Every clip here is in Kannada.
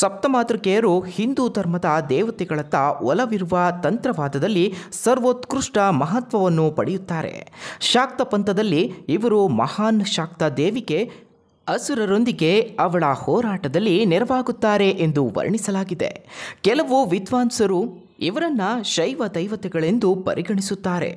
ಸಪ್ತಮಾತೃಕೆಯರು ಹಿಂದೂ ಧರ್ಮದ ದೇವತೆಗಳತ್ತ ಒಲವಿರುವ ತಂತ್ರವಾದದಲ್ಲಿ ಸರ್ವೋತ್ಕೃಷ್ಟ ಮಹತ್ವವನ್ನು ಪಡೆಯುತ್ತಾರೆ ಶಾಕ್ತ ಪಂಥದಲ್ಲಿ ಇವರು ಮಹಾನ್ ಶಾಕ್ತ ದೇವಿಗೆ ಅಸುರರೊಂದಿಗೆ ಅವಳ ಹೋರಾಟದಲ್ಲಿ ನೆರವಾಗುತ್ತಾರೆ ಎಂದು ವರ್ಣಿಸಲಾಗಿದೆ ಕೆಲವು ವಿದ್ವಾಂಸರು ಇವರನ್ನು ಶೈವ ದೈವತೆಗಳೆಂದು ಪರಿಗಣಿಸುತ್ತಾರೆ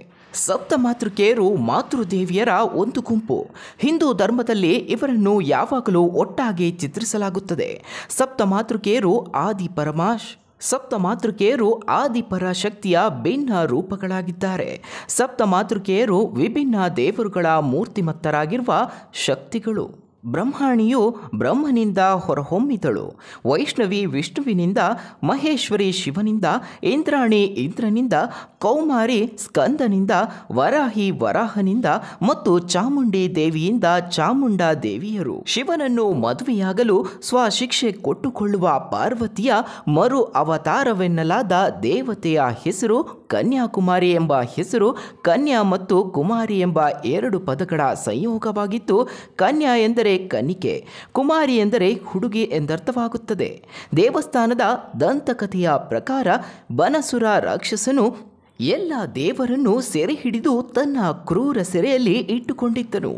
ಸಪ್ತ ಮಾತೃಕೆಯರು ಮಾತೃದೇವಿಯರ ಒಂದು ಗುಂಪು ಹಿಂದೂ ಧರ್ಮದಲ್ಲಿ ಇವರನ್ನು ಯಾವಾಗಲೂ ಒಟ್ಟಾಗಿ ಚಿತ್ರಿಸಲಾಗುತ್ತದೆ ಸಪ್ತ ಮಾತೃಕೆಯರು ಆದಿ ಪರಮಾಶ್ ಸಪ್ತ ಮಾತೃಕೆಯರು ಆದಿಪರ ಶಕ್ತಿಯ ಭಿನ್ನ ರೂಪಗಳಾಗಿದ್ದಾರೆ ಸಪ್ತ ಮಾತೃಕೆಯರು ವಿಭಿನ್ನ ದೇವರುಗಳ ಮೂರ್ತಿಮತ್ತರಾಗಿರುವ ಶಕ್ತಿಗಳು ಬ್ರಹ್ಮಾಣಿಯು ಬ್ರಹ್ಮನಿಂದ ಹೊರಹೊಮ್ಮಿದಳು ವೈಷ್ಣವಿ ವಿಷ್ಣುವಿನಿಂದ ಮಹೇಶ್ವರಿ ಶಿವನಿಂದ ಇಂದ್ರಾಣಿ ಇಂದ್ರನಿಂದ ಕೌಮಾರಿ ಸ್ಕಂದನಿಂದ ವರಾಹಿ ವರಾಹನಿಂದ ಮತ್ತು ಚಾಮುಂಡಿ ದೇವಿಯಿಂದ ಚಾಮುಂಡ ದೇವಿಯರು ಶಿವನನ್ನು ಮದುವೆಯಾಗಲು ಸ್ವಶಿಕ್ಷೆ ಕೊಟ್ಟುಕೊಳ್ಳುವ ಪಾರ್ವತಿಯ ಮರು ಅವತಾರವೆನ್ನಲಾದ ದೇವತೆಯ ಹೆಸರು ಕನ್ಯಾಕುಮಾರಿ ಎಂಬ ಹೆಸರು ಕನ್ಯಾ ಮತ್ತು ಕುಮಾರಿ ಎಂಬ ಎರಡು ಪದಗಳ ಸಂಯೋಗವಾಗಿತ್ತು ಕನ್ಯಾ ಎಂದರೆ ಎಂದರೆ ಕನಿಕೆ ಕುಮಾರಿ ಎಂದರೆ ಹುಡುಗಿ ಎಂದರ್ಥವಾಗುತ್ತದೆ ದೇವಸ್ಥಾನದ ದಂತಕಥೆಯ ಪ್ರಕಾರ ಬನಸುರ ರಾಕ್ಷಸನು ಎಲ್ಲ ದೇವರನ್ನು ಸೆರೆ ಹಿಡಿದು ತನ್ನ ಕ್ರೂರ ಸೆರೆಯಲ್ಲಿ ಇಟ್ಟುಕೊಂಡಿದ್ದನು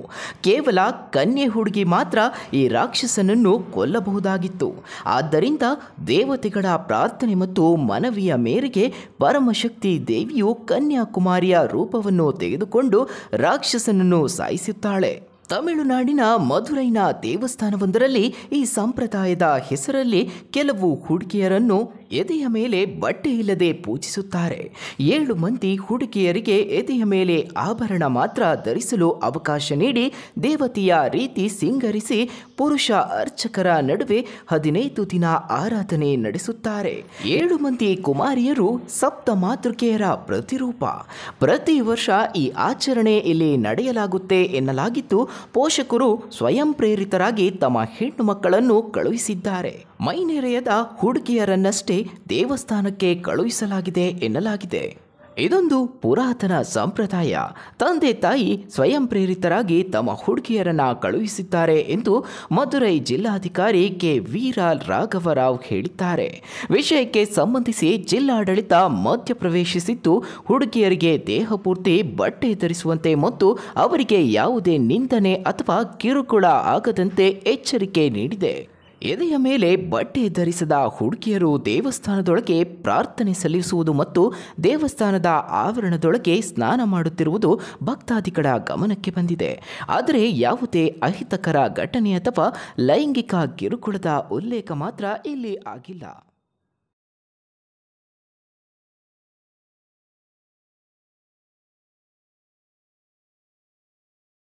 ಕೇವಲ ಕನ್ಯೆ ಹುಡುಗಿ ಮಾತ್ರ ಈ ರಾಕ್ಷಸನನ್ನು ಕೊಲ್ಲಬಹುದಾಗಿತ್ತು ಆದ್ದರಿಂದ ದೇವತೆಗಳ ಪ್ರಾರ್ಥನೆ ಮತ್ತು ಮನವಿಯ ಮೇರೆಗೆ ಪರಮಶಕ್ತಿ ದೇವಿಯು ಕನ್ಯಾಕುಮಾರಿಯ ರೂಪವನ್ನು ತೆಗೆದುಕೊಂಡು ರಾಕ್ಷಸನನ್ನು ಸಾಯಿಸುತ್ತಾಳೆ ತಮಿಳುನಾಡಿನ ಮಧುರೈನ ದೇವಸ್ಥಾನವೊಂದರಲ್ಲಿ ಈ ಸಂಪ್ರದಾಯದ ಹೆಸರಲ್ಲಿ ಕೆಲವು ಹುಡುಗಿಯರನ್ನು ಎದೆಯ ಮೇಲೆ ಬಟ್ಟೆ ಇಲ್ಲದೆ ಪೂಜಿಸುತ್ತಾರೆ ಏಳು ಮಂದಿ ಹುಡುಗಿಯರಿಗೆ ಎದೆಯ ಮೇಲೆ ಆಭರಣ ಮಾತ್ರ ಧರಿಸಲು ಅವಕಾಶ ನೀಡಿ ದೇವತೆಯ ರೀತಿ ಸಿಂಗರಿಸಿ ಪುರುಷ ಅರ್ಚಕರ ನಡುವೆ ಹದಿನೈದು ದಿನ ಆರಾಧನೆ ನಡೆಸುತ್ತಾರೆ ಏಳು ಮಂದಿ ಕುಮಾರಿಯರು ಸಪ್ತ ಮಾತೃಕೆಯರ ಪ್ರತಿರೂಪ ಪ್ರತಿ ವರ್ಷ ಈ ಆಚರಣೆ ಇಲ್ಲಿ ನಡೆಯಲಾಗುತ್ತೆ ಎನ್ನಲಾಗಿದ್ದು ಪೋಷಕರು ಸ್ವಯಂ ಪ್ರೇರಿತರಾಗಿ ತಮ್ಮ ಹೆಣ್ಣು ಮಕ್ಕಳನ್ನು ಕಳುಹಿಸಿದ್ದಾರೆ ಮೈನೆರೆಯದ ಹುಡುಗಿಯರನ್ನಷ್ಟೇ ದೇವಸ್ಥಾನಕ್ಕೆ ಕಳುಹಿಸಲಾಗಿದೆ ಎನ್ನಲಾಗಿದೆ ಇದೊಂದು ಪುರಾತನ ಸಂಪ್ರದಾಯ ತಂದೆ ತಾಯಿ ಸ್ವಯಂ ಪ್ರೇರಿತರಾಗಿ ತಮ್ಮ ಹುಡುಗಿಯರನ್ನ ಕಳುಹಿಸಿದ್ದಾರೆ ಎಂದು ಮಧುರೈ ಜಿಲ್ಲಾಧಿಕಾರಿ ಕೆ ವೀರ ರಾಘವರಾವ್ ಹೇಳಿದ್ದಾರೆ ವಿಷಯಕ್ಕೆ ಸಂಬಂಧಿಸಿ ಜಿಲ್ಲಾಡಳಿತ ಮಧ್ಯಪ್ರವೇಶಿಸಿದ್ದು ಹುಡುಗಿಯರಿಗೆ ದೇಹಪೂರ್ತಿ ಬಟ್ಟೆ ಧರಿಸುವಂತೆ ಮತ್ತು ಅವರಿಗೆ ಯಾವುದೇ ನಿಂದನೆ ಅಥವಾ ಕಿರುಕುಳ ಆಗದಂತೆ ಎಚ್ಚರಿಕೆ ನೀಡಿದೆ ಎದೆಯ ಮೇಲೆ ಬಟ್ಟೆ ಧರಿಸದ ಹುಡುಗಿಯರು ದೇವಸ್ಥಾನದೊಳಗೆ ಪ್ರಾರ್ಥನೆ ಸಲ್ಲಿಸುವುದು ಮತ್ತು ದೇವಸ್ಥಾನದ ಆವರಣದೊಳಗೆ ಸ್ನಾನ ಮಾಡುತ್ತಿರುವುದು ಭಕ್ತಾದಿಗಳ ಗಮನಕ್ಕೆ ಬಂದಿದೆ ಆದರೆ ಯಾವುದೇ ಅಹಿತಕರ ಘಟನೆ ಅಥವಾ ಲೈಂಗಿಕ ಕಿರುಕುಳದ ಉಲ್ಲೇಖ ಮಾತ್ರ ಇಲ್ಲಿ ಆಗಿಲ್ಲ